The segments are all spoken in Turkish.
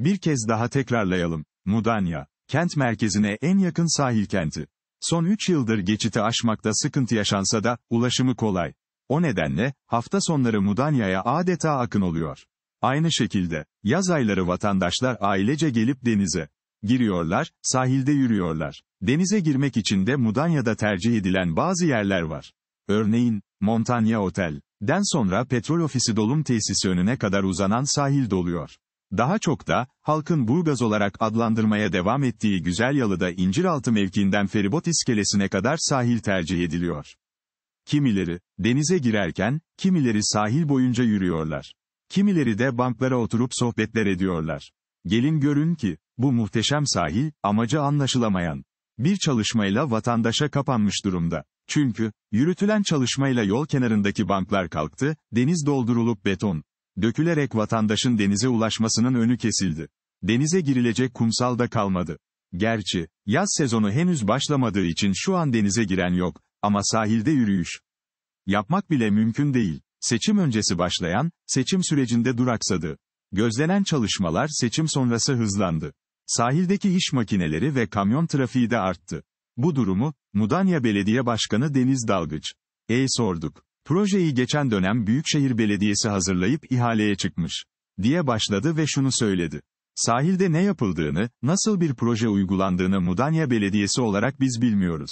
Bir kez daha tekrarlayalım. Mudanya, kent merkezine en yakın sahil kenti. Son 3 yıldır geçiti aşmakta sıkıntı yaşansa da, ulaşımı kolay. O nedenle, hafta sonları Mudanya'ya adeta akın oluyor. Aynı şekilde, yaz ayları vatandaşlar ailece gelip denize giriyorlar, sahilde yürüyorlar. Denize girmek için de Mudanya'da tercih edilen bazı yerler var. Örneğin, Montanya Otel. Den sonra petrol ofisi dolum tesisi önüne kadar uzanan sahil doluyor. Daha çok da, halkın Burgaz olarak adlandırmaya devam ettiği Güzelyalı'da İnciraltı mevkiinden feribot iskelesine kadar sahil tercih ediliyor. Kimileri, denize girerken, kimileri sahil boyunca yürüyorlar. Kimileri de banklara oturup sohbetler ediyorlar. Gelin görün ki, bu muhteşem sahil, amacı anlaşılamayan. Bir çalışmayla vatandaşa kapanmış durumda. Çünkü, yürütülen çalışmayla yol kenarındaki banklar kalktı, deniz doldurulup beton, dökülerek vatandaşın denize ulaşmasının önü kesildi. Denize girilecek kumsal da kalmadı. Gerçi, yaz sezonu henüz başlamadığı için şu an denize giren yok, ama sahilde yürüyüş yapmak bile mümkün değil. Seçim öncesi başlayan, seçim sürecinde duraksadı. Gözlenen çalışmalar seçim sonrası hızlandı. Sahildeki iş makineleri ve kamyon trafiği de arttı. Bu durumu, Mudanya Belediye Başkanı Deniz Dalgıç. E sorduk. Projeyi geçen dönem Büyükşehir Belediyesi hazırlayıp ihaleye çıkmış. Diye başladı ve şunu söyledi. Sahilde ne yapıldığını, nasıl bir proje uygulandığını Mudanya Belediyesi olarak biz bilmiyoruz.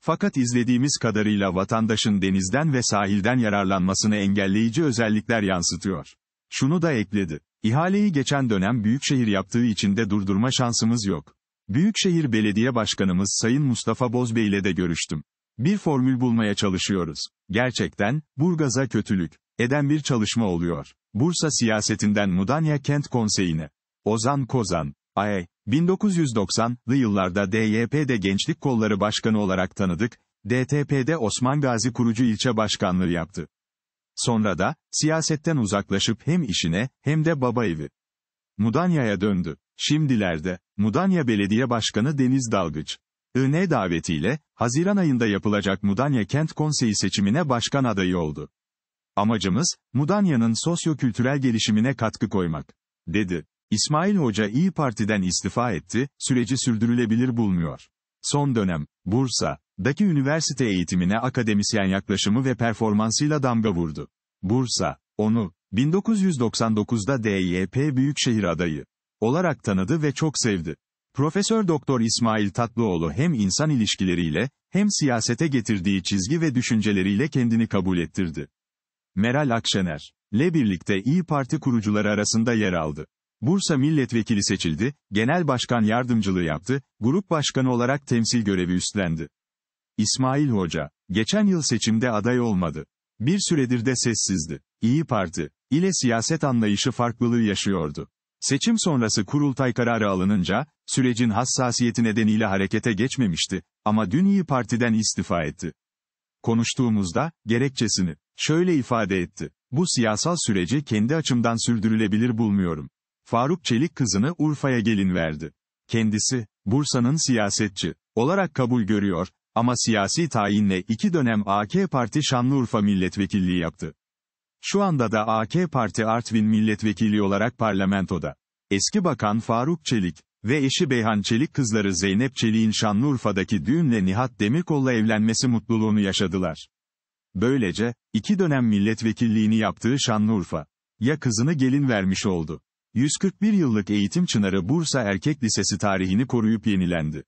Fakat izlediğimiz kadarıyla vatandaşın denizden ve sahilden yararlanmasını engelleyici özellikler yansıtıyor. Şunu da ekledi. İhaleyi geçen dönem Büyükşehir yaptığı için de durdurma şansımız yok. Büyükşehir Belediye Başkanımız Sayın Mustafa Bozbey ile de görüştüm. Bir formül bulmaya çalışıyoruz. Gerçekten, Burgaz'a kötülük eden bir çalışma oluyor. Bursa siyasetinden Mudanya Kent Konseyi'ne. Ozan Kozan, ay, e, 1990'lı yıllarda DYP'de Gençlik Kolları Başkanı olarak tanıdık, DTP'de Osman Gazi kurucu ilçe başkanlığı yaptı. Sonra da, siyasetten uzaklaşıp hem işine, hem de baba evi. Mudanya'ya döndü. Şimdilerde, Mudanya Belediye Başkanı Deniz Dalgıç, IN e davetiyle, Haziran ayında yapılacak Mudanya Kent Konseyi seçimine başkan adayı oldu. Amacımız, Mudanya'nın sosyo-kültürel gelişimine katkı koymak, dedi. İsmail Hoca İyi Parti'den istifa etti, süreci sürdürülebilir bulmuyor. Son dönem, Bursa'daki üniversite eğitimine akademisyen yaklaşımı ve performansıyla damga vurdu. Bursa, onu, 1999'da DYP Büyükşehir adayı olarak tanıdı ve çok sevdi. Profesör Doktor İsmail Tatlıoğlu hem insan ilişkileriyle, hem siyasete getirdiği çizgi ve düşünceleriyle kendini kabul ettirdi. Meral Akşener, ile birlikte İyi Parti kurucuları arasında yer aldı. Bursa milletvekili seçildi, genel başkan yardımcılığı yaptı, grup başkanı olarak temsil görevi üstlendi. İsmail Hoca, geçen yıl seçimde aday olmadı. Bir süredir de sessizdi. İyi Parti ile siyaset anlayışı farklılığı yaşıyordu. Seçim sonrası kurultay kararı alınınca, sürecin hassasiyeti nedeniyle harekete geçmemişti ama dün İyi Parti'den istifa etti. Konuştuğumuzda, gerekçesini, şöyle ifade etti. Bu siyasal süreci kendi açımdan sürdürülebilir bulmuyorum. Faruk Çelik kızını Urfa'ya gelin verdi. Kendisi, Bursa'nın siyasetçi olarak kabul görüyor ama siyasi tayinle iki dönem AK Parti Şanlıurfa milletvekilliği yaptı. Şu anda da AK Parti Artvin milletvekili olarak parlamentoda. Eski bakan Faruk Çelik ve eşi Beyhan Çelik kızları Zeynep Çelik'in Şanlıurfa'daki düğünle Nihat Demirkol'la evlenmesi mutluluğunu yaşadılar. Böylece, iki dönem milletvekilliğini yaptığı Şanlıurfa, ya kızını gelin vermiş oldu. 141 yıllık eğitim çınarı Bursa Erkek Lisesi tarihini koruyup yenilendi.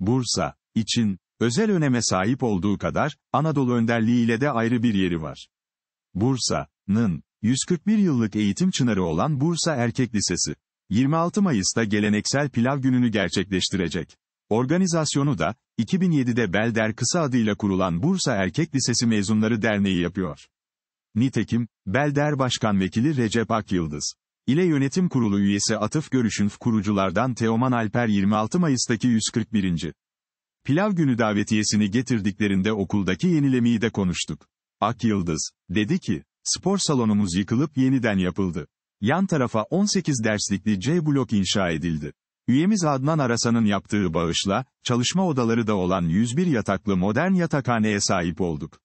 Bursa, için, özel öneme sahip olduğu kadar, Anadolu önderliğiyle de ayrı bir yeri var. Bursa'nın 141 yıllık eğitim çınarı olan Bursa Erkek Lisesi, 26 Mayıs'ta geleneksel pilav gününü gerçekleştirecek. Organizasyonu da, 2007'de Belder kısa adıyla kurulan Bursa Erkek Lisesi Mezunları Derneği yapıyor. Nitekim, Belder Başkan Vekili Recep Akyıldız ile Yönetim Kurulu üyesi Atıf Görüş'ün kuruculardan Teoman Alper 26 Mayıs'taki 141. Pilav günü davetiyesini getirdiklerinde okuldaki yenilemeyi de konuştuk. Ak Yıldız, dedi ki, spor salonumuz yıkılıp yeniden yapıldı. Yan tarafa 18 derslikli C blok inşa edildi. Üyemiz Adnan Arasan'ın yaptığı bağışla, çalışma odaları da olan 101 yataklı modern yatakhaneye sahip olduk.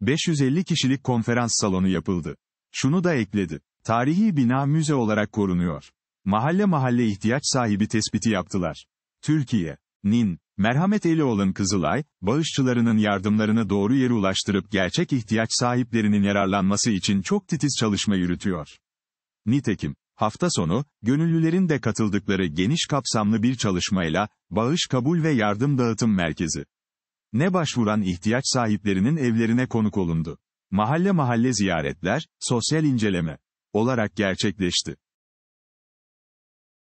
550 kişilik konferans salonu yapıldı. Şunu da ekledi. Tarihi bina müze olarak korunuyor. Mahalle mahalle ihtiyaç sahibi tespiti yaptılar. Türkiye, nin, merhamet eli olan Kızılay, bağışçılarının yardımlarını doğru yere ulaştırıp gerçek ihtiyaç sahiplerinin yararlanması için çok titiz çalışma yürütüyor. Nitekim, hafta sonu, gönüllülerin de katıldıkları geniş kapsamlı bir çalışmayla, Bağış Kabul ve Yardım Dağıtım Merkezi, ne başvuran ihtiyaç sahiplerinin evlerine konuk olundu. Mahalle mahalle ziyaretler, sosyal inceleme olarak gerçekleşti.